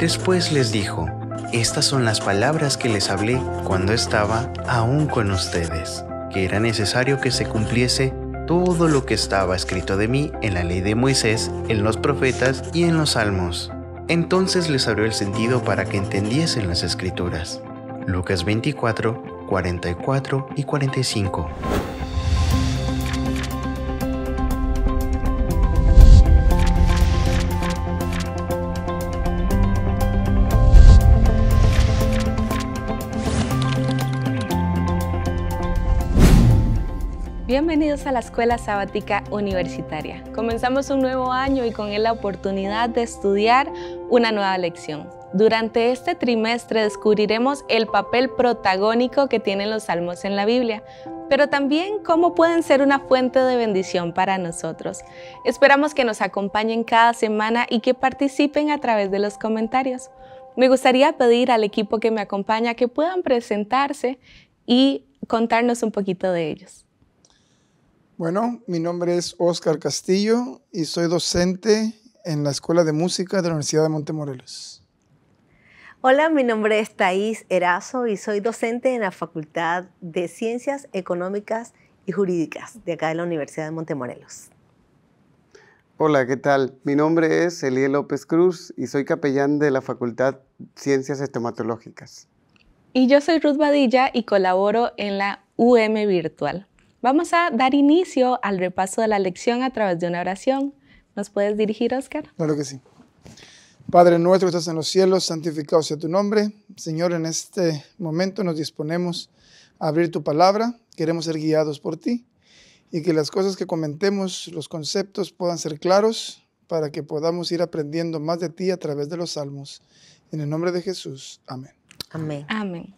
Después les dijo, estas son las palabras que les hablé cuando estaba aún con ustedes, que era necesario que se cumpliese todo lo que estaba escrito de mí en la ley de Moisés, en los profetas y en los salmos. Entonces les abrió el sentido para que entendiesen las escrituras. Lucas 24, 44 y 45. Bienvenidos a la Escuela Sabática Universitaria. Comenzamos un nuevo año y con él la oportunidad de estudiar una nueva lección. Durante este trimestre descubriremos el papel protagónico que tienen los salmos en la Biblia, pero también cómo pueden ser una fuente de bendición para nosotros. Esperamos que nos acompañen cada semana y que participen a través de los comentarios. Me gustaría pedir al equipo que me acompaña que puedan presentarse y contarnos un poquito de ellos. Bueno, mi nombre es Óscar Castillo y soy docente en la Escuela de Música de la Universidad de Montemorelos. Hola, mi nombre es Thais Erazo y soy docente en la Facultad de Ciencias Económicas y Jurídicas de acá de la Universidad de Montemorelos. Hola, ¿qué tal? Mi nombre es Eliel López Cruz y soy capellán de la Facultad Ciencias Estomatológicas. Y yo soy Ruth Badilla y colaboro en la UM Virtual. Vamos a dar inicio al repaso de la lección a través de una oración. ¿Nos puedes dirigir, Oscar? Claro que sí. Padre nuestro que estás en los cielos, santificado sea tu nombre. Señor, en este momento nos disponemos a abrir tu palabra. Queremos ser guiados por ti y que las cosas que comentemos, los conceptos puedan ser claros para que podamos ir aprendiendo más de ti a través de los salmos. En el nombre de Jesús. Amén. Amén. Amén.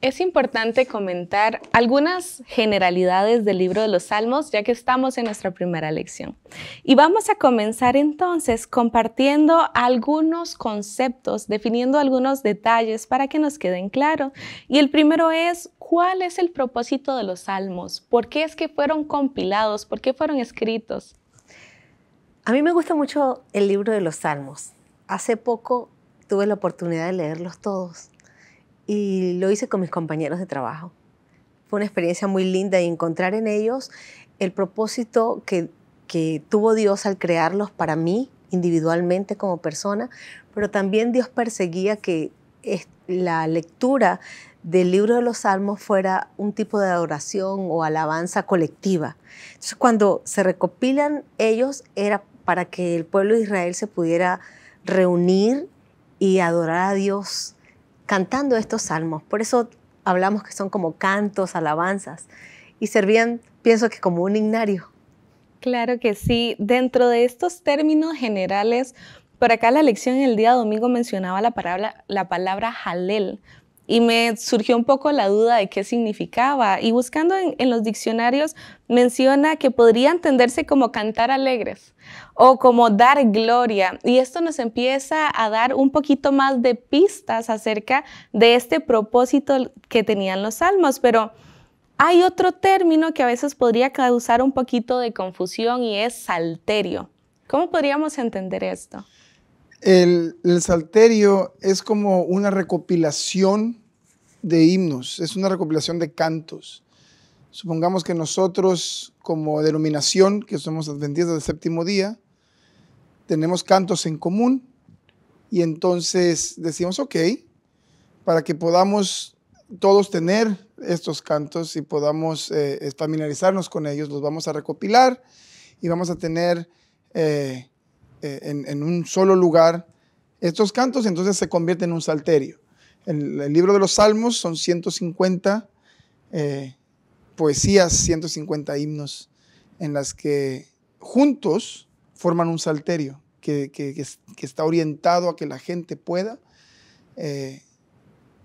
Es importante comentar algunas generalidades del libro de los Salmos, ya que estamos en nuestra primera lección. Y vamos a comenzar entonces compartiendo algunos conceptos, definiendo algunos detalles para que nos queden claros. Y el primero es, ¿cuál es el propósito de los Salmos? ¿Por qué es que fueron compilados? ¿Por qué fueron escritos? A mí me gusta mucho el libro de los Salmos. Hace poco tuve la oportunidad de leerlos todos y lo hice con mis compañeros de trabajo. Fue una experiencia muy linda y encontrar en ellos el propósito que, que tuvo Dios al crearlos para mí individualmente como persona, pero también Dios perseguía que la lectura del libro de los salmos fuera un tipo de adoración o alabanza colectiva. Entonces cuando se recopilan ellos era para que el pueblo de Israel se pudiera reunir y adorar a Dios cantando estos salmos. Por eso hablamos que son como cantos, alabanzas. Y servían, pienso que como un ignario. Claro que sí. Dentro de estos términos generales, por acá la lección el día domingo mencionaba la palabra, la palabra halel, y me surgió un poco la duda de qué significaba. Y buscando en, los diccionarios menciona que podría entenderse como cantar alegres o como dar gloria. Y esto nos empieza a dar un poquito más de pistas acerca de este propósito que tenían los salmos. Pero hay otro término que a veces podría causar un poquito de confusión y es salterio. ¿Cómo podríamos entender esto? El, salterio es como una recopilación de himnos, es una recopilación de cantos. Supongamos que nosotros, como denominación, que somos adventistas del séptimo día, tenemos cantos en común y entonces decimos, ok, para que podamos todos tener estos cantos y podamos eh, familiarizarnos con ellos, los vamos a recopilar y vamos a tener... Eh, eh, en, un solo lugar estos cantos, entonces se convierte en un salterio. El, el libro de los Salmos son 150 eh, poesías, 150 himnos, en las que juntos forman un salterio que, está orientado a que la gente pueda eh,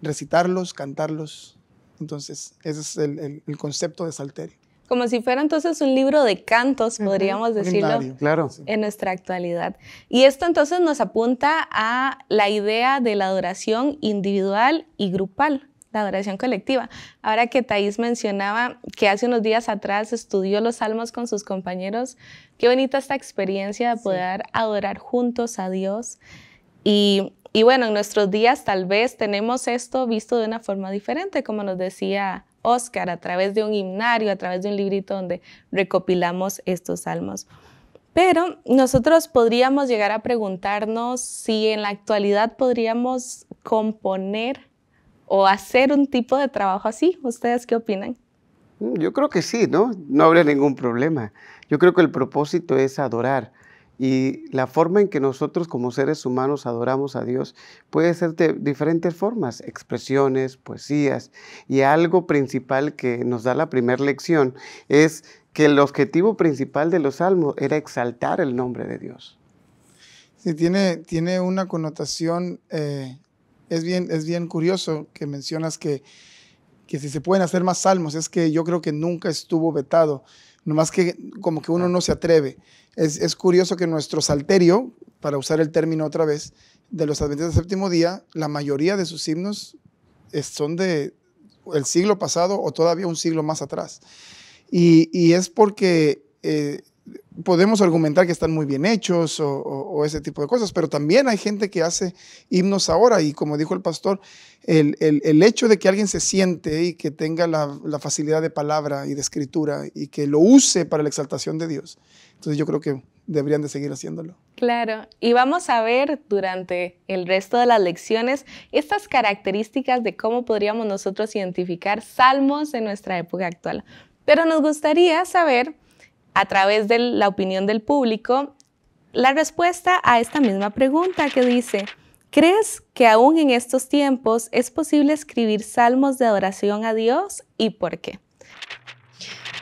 recitarlos, cantarlos. Entonces, ese es el concepto de salterio como si fuera entonces un libro de cantos, podríamos decirlo, en nuestra actualidad. Y esto entonces nos apunta a la idea de la adoración individual y grupal, la adoración colectiva. Ahora que Thais mencionaba que hace unos días atrás estudió los salmos con sus compañeros, qué bonita esta experiencia de poder adorar juntos a Dios. Y, y bueno, en nuestros días tal vez tenemos esto visto de una forma diferente, como nos decía Oscar, a través de un himnario, a través de un librito donde recopilamos estos salmos. Pero nosotros podríamos llegar a preguntarnos si en la actualidad podríamos componer o hacer un tipo de trabajo así. ¿Ustedes qué opinan? Mm, yo creo que sí, ¿no? No habría ningún problema. Yo creo que el propósito es adorar. Y la forma en que nosotros como seres humanos adoramos a Dios puede ser de diferentes formas, expresiones, poesías. Y algo principal que nos da la primera lección es que el objetivo principal de los salmos era exaltar el nombre de Dios. Sí, tiene, tiene una connotación, eh, es, bien, es bien curioso que mencionas que, que si se pueden hacer más salmos, es que yo creo que nunca estuvo vetado Nomás que como que uno ah. no se atreve. Es, es curioso que nuestro salterio, para usar el término otra vez, de los adventistas del séptimo día, la mayoría de sus himnos son de el siglo pasado o todavía un siglo más atrás. Y, y es porque eh, podemos argumentar que están muy bien hechos o, ese tipo de cosas, pero también hay gente que hace himnos ahora y como dijo el pastor, el, hecho de que alguien se siente y que tenga la, facilidad de palabra y de escritura y que lo use para la exaltación de Dios, entonces yo creo que deberían de seguir haciéndolo. Claro, y vamos a ver durante el resto de las lecciones estas características de cómo podríamos nosotros identificar salmos de nuestra época actual. Pero nos gustaría saber a través de la opinión del público la respuesta a esta misma pregunta que dice, ¿crees que aún en estos tiempos es posible escribir salmos de adoración a Dios y por qué?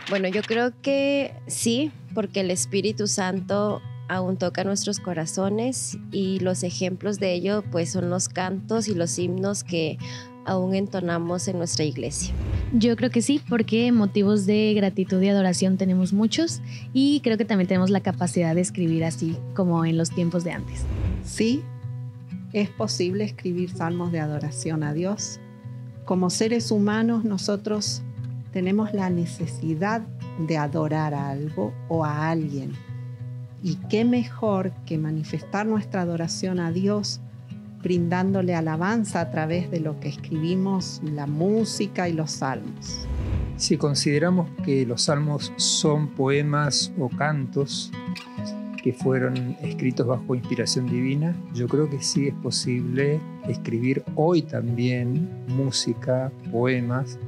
Bueno, yo creo que sí, porque el Espíritu Santo aún toca nuestros corazones y los ejemplos de ello pues son los cantos y los himnos que aún entonamos en nuestra iglesia. Yo creo que sí, porque motivos de gratitud y adoración tenemos muchos y creo que también tenemos la capacidad de escribir así como en los tiempos de antes. Sí, es posible escribir salmos de adoración a Dios. Como seres humanos nosotros tenemos la necesidad de adorar a algo o a alguien. Y qué mejor que manifestar nuestra adoración a Dios brindándole alabanza a través de lo que escribimos, la música y los salmos. Si consideramos que los salmos son poemas o cantos que fueron escritos bajo inspiración divina, yo creo que sí es posible escribir hoy también música, poemas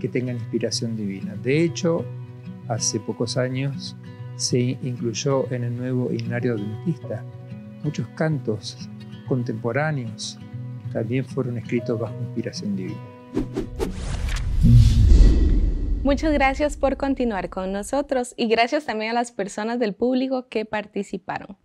que tengan inspiración divina. De hecho, hace pocos años se incluyó en el nuevo himnario adventista muchos cantos contemporáneos también fueron escritos bajo inspiración divina. Muchas gracias por continuar con nosotros y gracias también a las personas del público que participaron.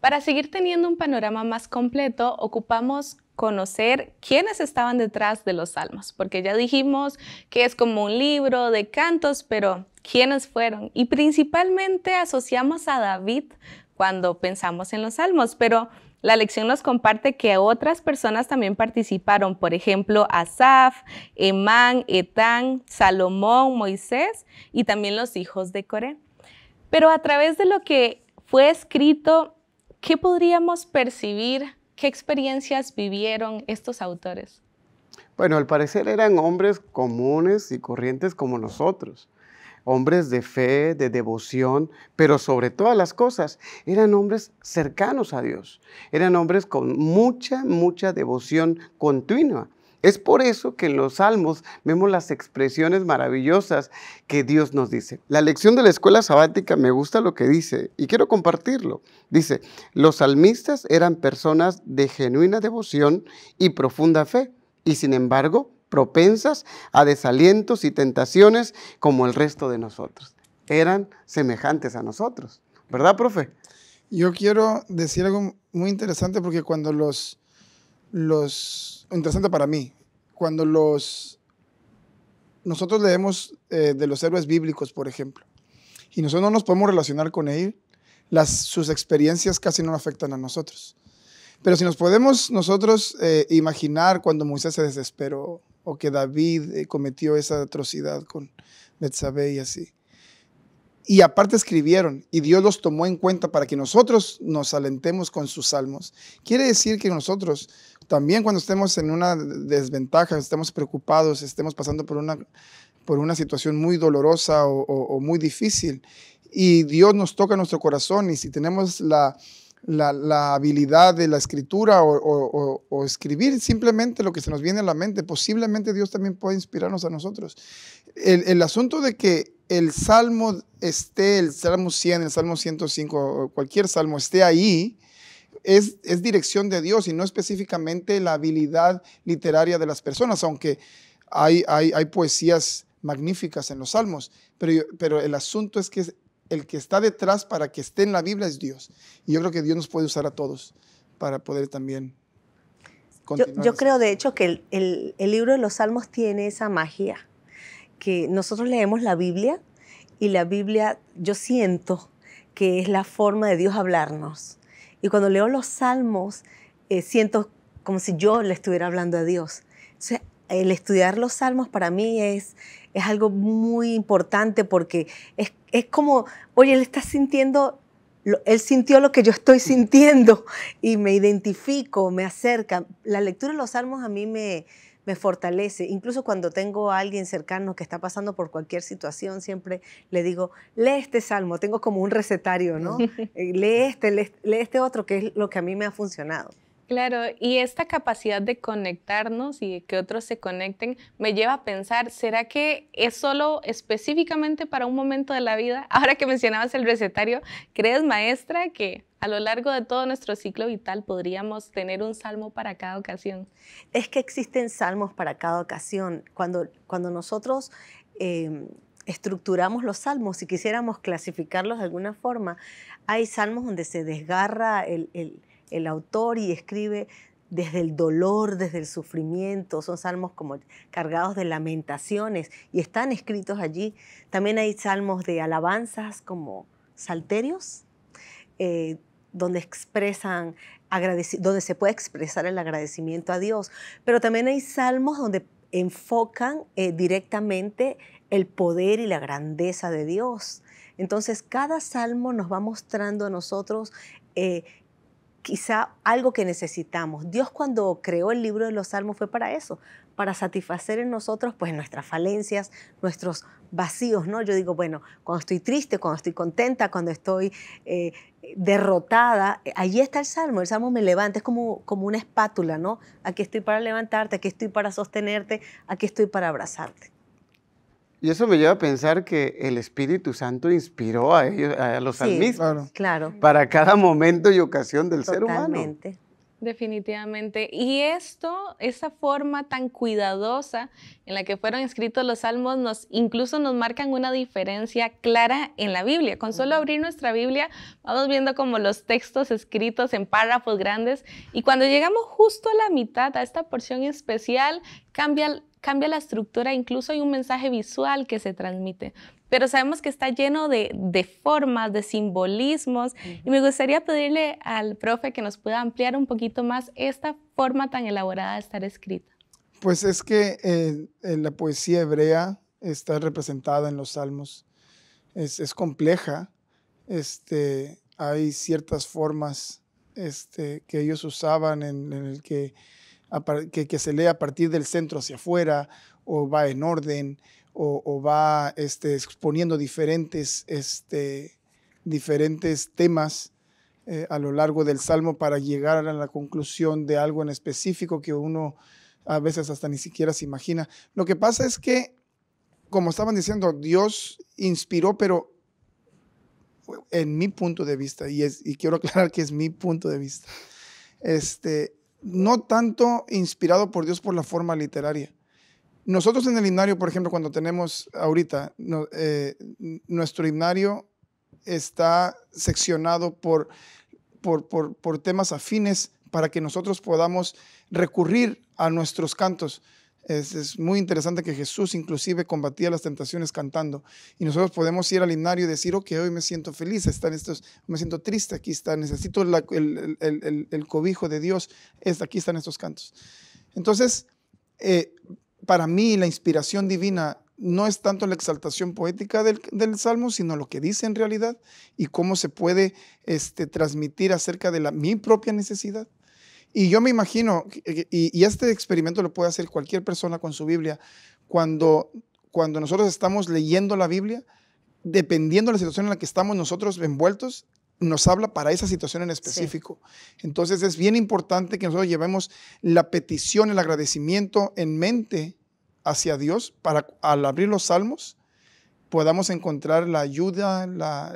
Para seguir teniendo un panorama más completo, ocupamos conocer quiénes estaban detrás de los salmos, porque ya dijimos que es como un libro de cantos, pero quiénes fueron. Y principalmente asociamos a David cuando pensamos en los salmos, pero la lección nos comparte que otras personas también participaron, por ejemplo, Asaf, Emán, Etán, Salomón, Moisés y también los hijos de Coré. Pero a través de lo que fue escrito, ¿qué podríamos percibir? ¿Qué experiencias vivieron estos autores? Bueno, al parecer eran hombres comunes y corrientes como nosotros, hombres de fe, de devoción, pero sobre todas las cosas, eran hombres cercanos a Dios, eran hombres con mucha, mucha devoción continua. Es por eso que en los salmos vemos las expresiones maravillosas que Dios nos dice. La lección de la escuela sabática me gusta lo que dice y quiero compartirlo. Dice, los salmistas eran personas de genuina devoción y profunda fe y sin embargo propensas a desalientos y tentaciones como el resto de nosotros. Eran semejantes a nosotros, ¿verdad, profe? Yo quiero decir algo muy interesante porque cuando los, los interesante para mí, cuando los, nosotros leemos eh, de los héroes bíblicos, por ejemplo, y nosotros no nos podemos relacionar con él las, sus experiencias casi no afectan a nosotros. Pero si nos podemos nosotros eh, imaginar cuando Moisés se desesperó, o que David eh, cometió esa atrocidad con Betsabé y así. Y aparte escribieron, y Dios los tomó en cuenta para que nosotros nos alentemos con sus salmos. Quiere decir que nosotros también cuando estemos en una desventaja, estemos preocupados, estemos pasando por una, por una situación muy dolorosa o, o muy difícil, y Dios nos toca nuestro corazón, y si tenemos la, la, habilidad de la escritura o, escribir simplemente lo que se nos viene a la mente. Posiblemente Dios también puede inspirarnos a nosotros. El, asunto de que el salmo esté, el salmo 100, el salmo 105, cualquier salmo esté ahí, es, es, dirección de Dios y no específicamente la habilidad literaria de las personas, aunque hay, hay, poesías magníficas en los salmos, pero, pero el asunto es que el que está detrás para que esté en la Biblia es Dios. Y yo creo que Dios nos puede usar a todos para poder también Yo, creo de hecho que el, libro de los Salmos tiene esa magia, que nosotros leemos la Biblia y la Biblia yo siento que es la forma de Dios hablarnos. Y cuando leo los salmos, eh, siento como si yo le estuviera hablando a Dios. Entonces, el estudiar los salmos para mí es, es algo muy importante porque es es como, oye, él está sintiendo, él sintió lo que yo estoy sintiendo y me identifico, me acerca. La lectura de los salmos a mí me, fortalece. Incluso cuando tengo a alguien cercano que está pasando por cualquier situación, siempre le digo, lee este salmo, tengo como un recetario, ¿no? Eh, lee este, lee este otro, que es lo que a mí me ha funcionado. Claro, y esta capacidad de conectarnos y que otros se conecten me lleva a pensar, ¿será que es solo específicamente para un momento de la vida? Ahora que mencionabas el recetario, ¿crees, maestra, que a lo largo de todo nuestro ciclo vital podríamos tener un salmo para cada ocasión? Es que existen salmos para cada ocasión. Cuando, cuando nosotros... Em, estructuramos los salmos, si quisiéramos clasificarlos de alguna forma, hay salmos donde se desgarra el el autor y escribe desde el dolor, desde el sufrimiento, son salmos como cargados de lamentaciones y están escritos allí. También hay salmos de alabanzas como salterios, eh, donde expresan donde se puede expresar el agradecimiento a Dios, pero también hay salmos donde enfocan eh, directamente el poder y la grandeza de Dios. Entonces, cada salmo nos va mostrando a nosotros eh, quizá algo que necesitamos. Dios cuando creó el libro de los salmos fue para eso, para satisfacer en nosotros pues nuestras falencias, nuestros vacíos, ¿no? Yo digo, bueno, cuando estoy triste, cuando estoy contenta, cuando estoy eh, derrotada, eh, allí está el salmo, el salmo me levanta, es como, como una espátula, ¿no? Aquí estoy para levantarte, aquí estoy para sostenerte, aquí estoy para abrazarte. Y eso me lleva a pensar que el Espíritu Santo inspiró a ellos, a los salmistas, claro. para cada momento y ocasión del ser humano. Definitivamente. Y esto, esa forma tan cuidadosa en la que fueron escritos los salmos, nos incluso nos marcan una diferencia clara en la Biblia. Con solo abrir nuestra Biblia, vamos viendo como los textos escritos en párrafos grandes. Y cuando llegamos justo a la mitad, a esta porción especial, cambia cambia la estructura, incluso hay un mensaje visual que se transmite. Pero sabemos que está lleno de, formas, de simbolismos, y me gustaría pedirle al profe que nos pueda ampliar un poquito más esta forma tan elaborada de estar escrita. Pues es que en eh, eh, la poesía hebrea está representada en los salmos. Es, es compleja. Este, hay ciertas formas este, que ellos usaban en, en el que que, se lee a partir del centro hacia afuera, o va en orden, o, va este, exponiendo diferentes, este, diferentes temas eh, a lo largo del Salmo para llegar a la conclusión de algo en específico que uno a veces hasta ni siquiera se imagina. Lo que pasa es que, como estaban diciendo, Dios inspiró, pero en mi punto de vista, y, es, y quiero aclarar que es mi punto de vista, este, no tanto inspirado por Dios por la forma literaria. Nosotros en el himnario, por ejemplo, cuando tenemos ahorita, eh, nuestro himnario está seccionado por, por temas afines para que nosotros podamos recurrir a nuestros cantos. Es, muy interesante que Jesús inclusive combatía las tentaciones cantando. Y nosotros podemos ir al himnario y decir, ok, hoy me siento feliz, están estos, me siento triste, aquí está, necesito el, cobijo de Dios, es, aquí están estos cantos. Entonces, eh, para mí la inspiración divina no es tanto la exaltación poética del, Salmo, sino lo que dice en realidad y cómo se puede este, transmitir acerca de la, mi propia necesidad y yo me imagino, y, este experimento lo puede hacer cualquier persona con su Biblia, cuando, cuando nosotros estamos leyendo la Biblia, dependiendo de la situación en la que estamos nosotros envueltos, nos habla para esa situación en específico. Entonces es bien importante que nosotros llevemos la petición, el agradecimiento en mente hacia Dios para al abrir los salmos podamos encontrar la ayuda,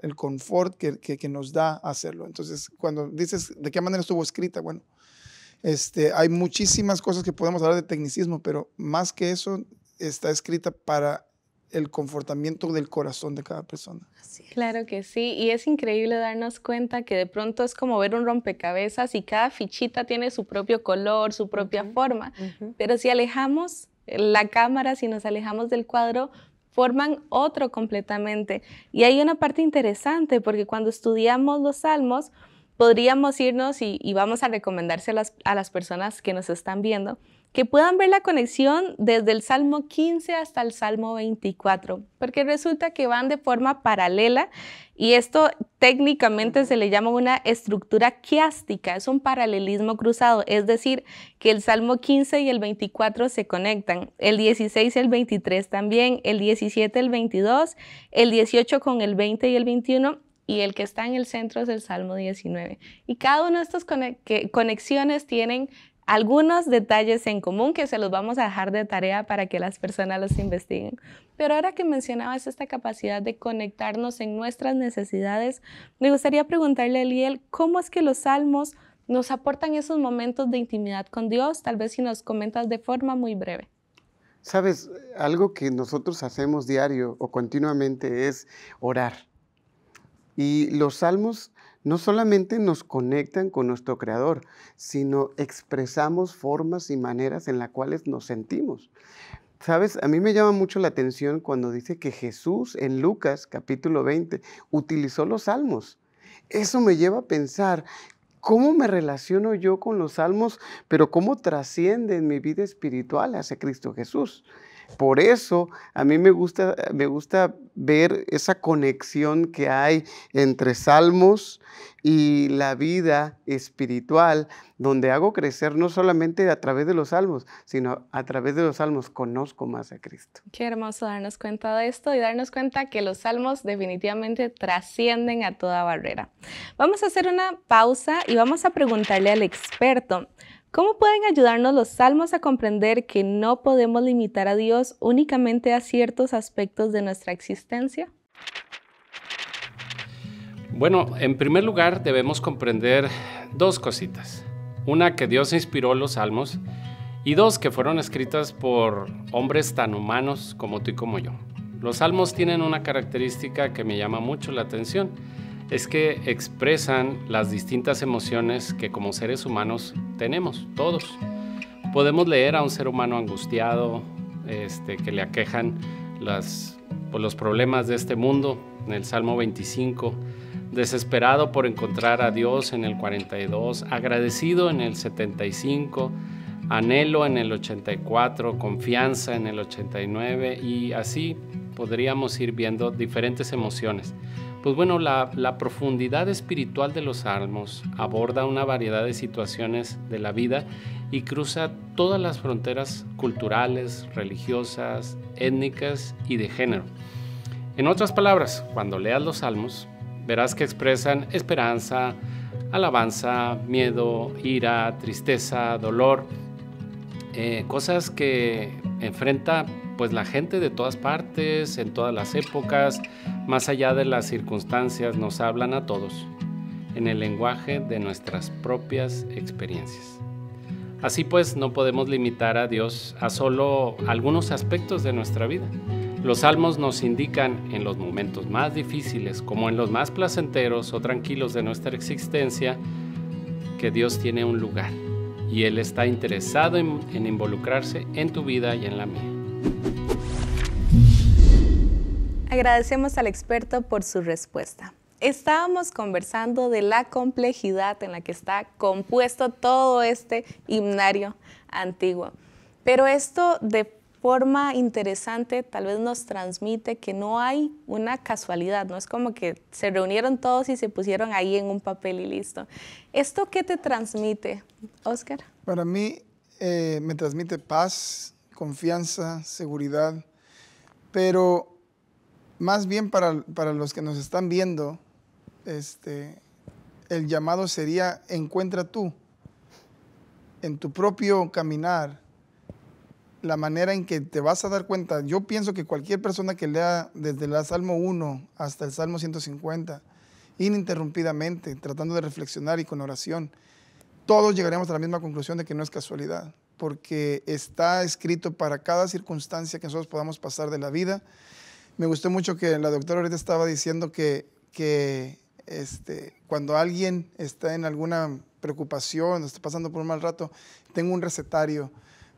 el confort que nos da hacerlo. Entonces, cuando dices de qué manera estuvo escrita, bueno, este, hay muchísimas cosas que podemos hablar de tecnicismo, pero más que eso, está escrita para el confortamiento del corazón de cada persona. Claro que sí, y es increíble darnos cuenta que de pronto es como ver un rompecabezas y cada fichita tiene su propio color, su propia forma, pero si alejamos la cámara, si nos alejamos del cuadro, forman otro completamente. Y hay una parte interesante porque cuando estudiamos los salmos, podríamos irnos y, vamos a recomendarse a las, personas que nos están viendo que puedan ver la conexión desde el Salmo 15 hasta el Salmo 24, porque resulta que van de forma paralela y esto técnicamente se le llama una estructura quiástica, es un paralelismo cruzado, es decir, que el Salmo 15 y el 24 se conectan, el 16 y el 23 también, el 17 y el 22, el 18 con el 20 y el 21 y el que está en el centro es el Salmo 19. Y cada una de estas conexiones tienen algunos detalles en común que se los vamos a dejar de tarea para que las personas los investiguen. Pero ahora que mencionabas esta capacidad de conectarnos en nuestras necesidades, me gustaría preguntarle a Eliel, ¿cómo es que los salmos nos aportan esos momentos de intimidad con Dios? Tal vez si nos comentas de forma muy breve. Sabes, algo que nosotros hacemos diario o continuamente es orar. Y los salmos no solamente nos conectan con nuestro Creador, sino expresamos formas y maneras en las cuales nos sentimos. Sabes, a mí me llama mucho la atención cuando dice que Jesús en Lucas capítulo 20 utilizó los salmos. Eso me lleva a pensar cómo me relaciono yo con los salmos, pero cómo trasciende en mi vida espiritual hacia Cristo Jesús. Por eso a mí me gusta, me gusta ver esa conexión que hay entre salmos y la vida espiritual, donde hago crecer no solamente a través de los salmos, sino a través de los salmos conozco más a Cristo. Qué hermoso darnos cuenta de esto y darnos cuenta que los salmos definitivamente trascienden a toda barrera. Vamos a hacer una pausa y vamos a preguntarle al experto. ¿Cómo pueden ayudarnos los salmos a comprender que no podemos limitar a Dios únicamente a ciertos aspectos de nuestra existencia? Bueno, en primer lugar debemos comprender dos cositas. Una, que Dios inspiró los salmos y dos, que fueron escritas por hombres tan humanos como tú y como yo. Los salmos tienen una característica que me llama mucho la atención es que expresan las distintas emociones que como seres humanos tenemos, todos. Podemos leer a un ser humano angustiado, este, que le aquejan por pues, los problemas de este mundo, en el Salmo 25, desesperado por encontrar a Dios en el 42, agradecido en el 75, anhelo en el 84, confianza en el 89 y así podríamos ir viendo diferentes emociones. Pues bueno, la, profundidad espiritual de los salmos aborda una variedad de situaciones de la vida y cruza todas las fronteras culturales, religiosas, étnicas y de género. En otras palabras, cuando leas los salmos, verás que expresan esperanza, alabanza, miedo, ira, tristeza, dolor, eh, cosas que enfrenta pues la gente de todas partes, en todas las épocas, más allá de las circunstancias, nos hablan a todos en el lenguaje de nuestras propias experiencias. Así pues, no podemos limitar a Dios a solo algunos aspectos de nuestra vida. Los salmos nos indican en los momentos más difíciles como en los más placenteros o tranquilos de nuestra existencia que Dios tiene un lugar y Él está interesado en, involucrarse en tu vida y en la mía. Agradecemos al experto por su respuesta. Estábamos conversando de la complejidad en la que está compuesto todo este himnario antiguo, pero esto de forma interesante tal vez nos transmite que no hay una casualidad, no es como que se reunieron todos y se pusieron ahí en un papel y listo. ¿Esto qué te transmite, Oscar? Para mí eh, me transmite paz, confianza, seguridad, pero más bien para, los que nos están viendo, este, el llamado sería encuentra tú en tu propio caminar la manera en que te vas a dar cuenta. Yo pienso que cualquier persona que lea desde el Salmo 1 hasta el Salmo 150, ininterrumpidamente, tratando de reflexionar y con oración, todos llegaremos a la misma conclusión de que no es casualidad, porque está escrito para cada circunstancia que nosotros podamos pasar de la vida. Me gustó mucho que la doctora ahorita estaba diciendo que, que este, cuando alguien está en alguna preocupación, está pasando por un mal rato, tengo un recetario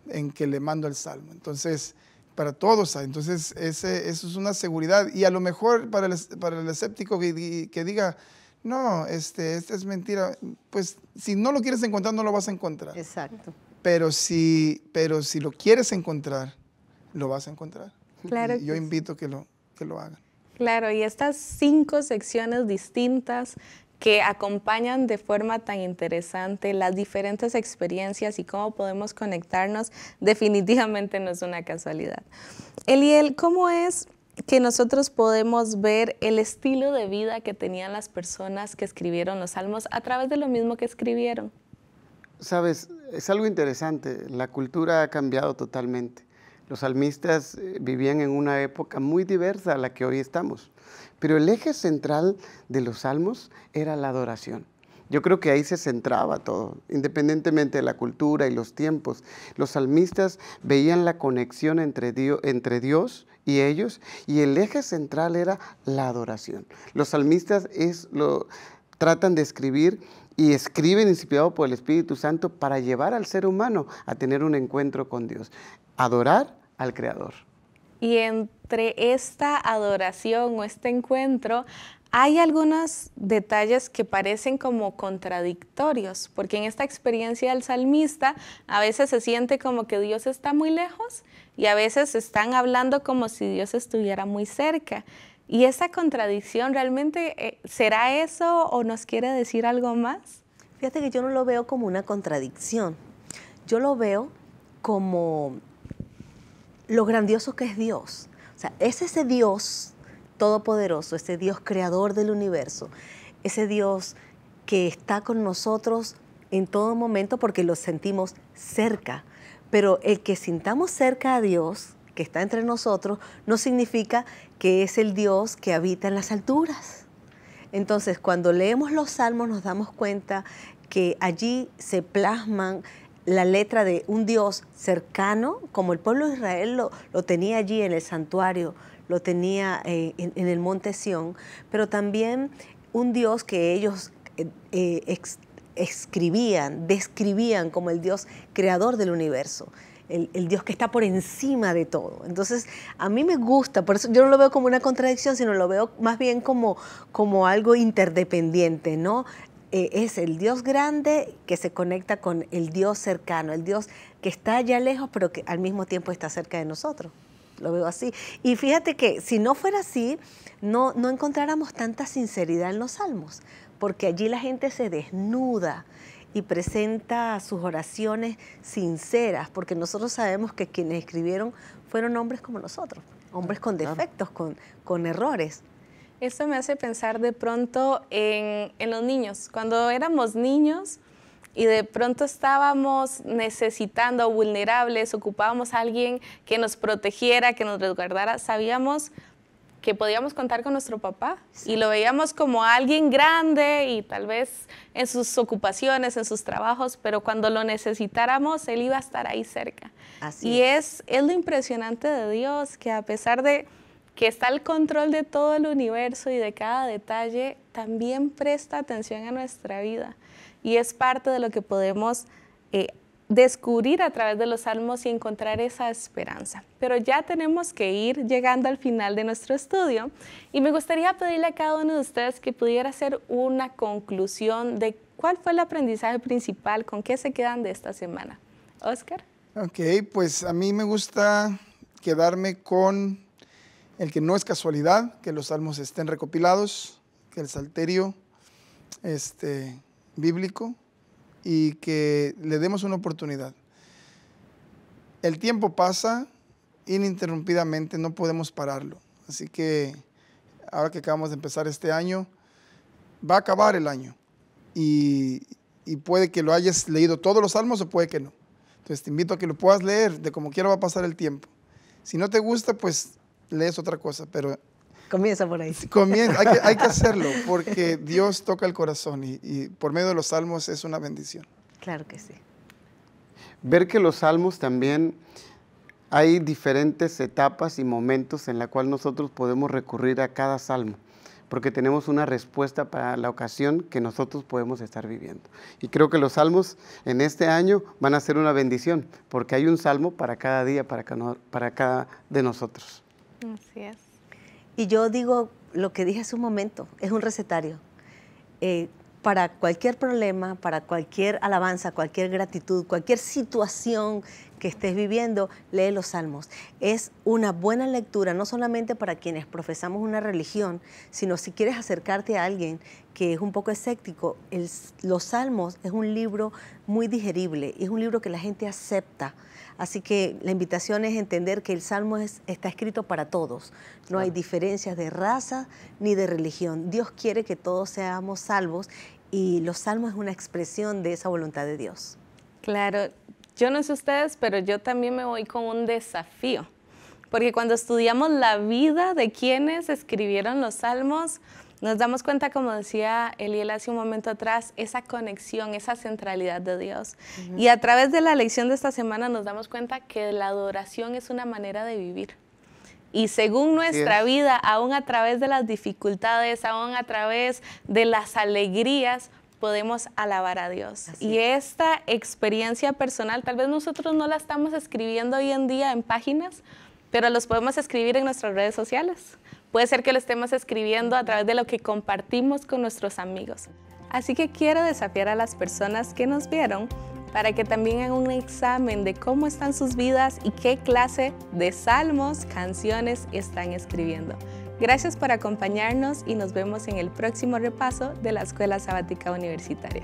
en que le mando el salmo. Entonces, para todos. Entonces, eso es una seguridad. Y a lo mejor para el, escéptico que, diga, no, este, esta es mentira, pues si no lo quieres encontrar, no lo vas a encontrar. Exacto. Pero si, pero si lo quieres encontrar, lo vas a encontrar. yo invito que lo, que lo hagan. Claro, y estas cinco secciones distintas que acompañan de forma tan interesante las diferentes experiencias y cómo podemos conectarnos, definitivamente no es una casualidad. Eliel, ¿cómo es que nosotros podemos ver el estilo de vida que tenían las personas que escribieron los salmos a través de lo mismo que escribieron? Sabes, es algo interesante, la cultura ha cambiado totalmente. Los salmistas eh, vivían en una época muy diversa a la que hoy estamos, pero el eje central de los salmos era la adoración. Yo creo que ahí se centraba todo, independientemente de la cultura y los tiempos. Los salmistas veían la conexión entre Dios, y ellos y el eje central era la adoración. Los salmistas es lo, tratan de escribir y escriben inspirado por el Espíritu Santo para llevar al ser humano a tener un encuentro con Dios, adorar al Creador. Y entre esta adoración o este encuentro hay algunos detalles que parecen como contradictorios, porque en esta experiencia del salmista a veces se siente como que Dios está muy lejos y a veces están hablando como si Dios estuviera muy cerca. ¿Y esa contradicción realmente eh, será eso o nos quiere decir algo más? Fíjate que yo no lo veo como una contradicción. Yo lo veo como lo grandioso que es Dios. O sea, es ese Dios todopoderoso, ese Dios creador del universo, ese Dios que está con nosotros en todo momento porque lo sentimos cerca. Pero el que sintamos cerca a Dios que está entre nosotros no significa que es el Dios que habita en las alturas. Entonces, cuando leemos los salmos nos damos cuenta que allí se plasman la letra de un Dios cercano, como el pueblo de Israel lo, tenía allí en el santuario, lo tenía eh, en, el monte Sión, pero también un Dios que ellos eh, eh, escribían, describían como el Dios creador del universo el, Dios que está por encima de todo. Entonces, a mí me gusta, por eso yo no lo veo como una contradicción, sino lo veo más bien como, como algo interdependiente, ¿no? Eh, es el Dios grande que se conecta con el Dios cercano, el Dios que está allá lejos, pero que al mismo tiempo está cerca de nosotros. Lo veo así. Y fíjate que si no fuera así, no, no encontráramos tanta sinceridad en los salmos, porque allí la gente se desnuda y presenta sus oraciones sinceras, porque nosotros sabemos que quienes escribieron fueron hombres como nosotros, hombres con defectos, con, errores. Eso me hace pensar de pronto en, en, los niños. Cuando éramos niños y de pronto estábamos necesitando, vulnerables, ocupábamos a alguien que nos protegiera, que nos resguardara, sabíamos que podíamos contar con nuestro papá y lo veíamos como alguien grande y tal vez en sus ocupaciones, en sus trabajos, pero cuando lo necesitáramos, él iba a estar ahí cerca. y es. es, lo impresionante de Dios, que a pesar de que está al control de todo el universo y de cada detalle, también presta atención a nuestra vida. Y es parte de lo que podemos eh, descubrir a través de los salmos y encontrar esa esperanza. Pero ya tenemos que ir llegando al final de nuestro estudio y me gustaría pedirle a cada uno de ustedes que pudiera hacer una conclusión de cuál fue el aprendizaje principal, con qué se quedan de esta semana. Oscar. Ok, pues a mí me gusta quedarme con el que no es casualidad que los salmos estén recopilados, que el salterio este, bíblico y que le demos una oportunidad. El tiempo pasa ininterrumpidamente, no podemos pararlo. Así que ahora que acabamos de empezar este año, va a acabar el año y, puede que lo hayas leído todos los salmos o puede que no. Entonces te invito a que lo puedas leer, de como quiera va a pasar el tiempo. Si no te gusta, pues lees otra cosa, pero Comienza por ahí. hay, que, hacerlo porque Dios toca el corazón y, por medio de los salmos es una bendición. Claro que sí. Ver que los salmos también hay diferentes etapas y momentos en la cual nosotros podemos recurrir a cada salmo, porque tenemos una respuesta para la ocasión que nosotros podemos estar viviendo. Y creo que los salmos en este año van a ser una bendición, porque hay un salmo para cada día, para para cada de nosotros. Así es. Y yo digo lo que dije hace un momento, es un recetario. Eh, para cualquier problema, para cualquier alabanza, cualquier gratitud, cualquier situación que estés viviendo, lee los salmos. Es una buena lectura, no solamente para quienes profesamos una religión, sino si quieres acercarte a alguien que es un poco escéptico, los salmos es un libro muy digerible, es un libro que la gente acepta. Así que la invitación es entender que el salmo está escrito para todos. No hay diferencias de raza ni de religión. Dios quiere que todos seamos salvos y los salmos es una expresión de esa voluntad de Dios. Claro, yo no sé ustedes, pero yo también me voy con un desafío, porque cuando estudiamos la vida de quienes escribieron los salmos, nos damos cuenta, como decía Eliel hace un momento atrás, esa conexión, esa centralidad de Dios. Y a través de la lección de esta semana nos damos cuenta que la adoración es una manera de vivir. Y según nuestra vida, aún a través de las dificultades, aún a través de las alegrías, podemos alabar a Dios. y esta experiencia personal, tal vez nosotros no la estamos escribiendo hoy en día en páginas, pero los podemos escribir en nuestras redes sociales. Puede ser que lo estemos escribiendo a través de lo que compartimos con nuestros amigos. Así que quiero desafiar a las personas que nos vieron para que también hagan un examen de cómo están sus vidas y qué clase de salmos, canciones están escribiendo. Gracias por acompañarnos y nos vemos en el próximo repaso de la Escuela Sabática Universitaria.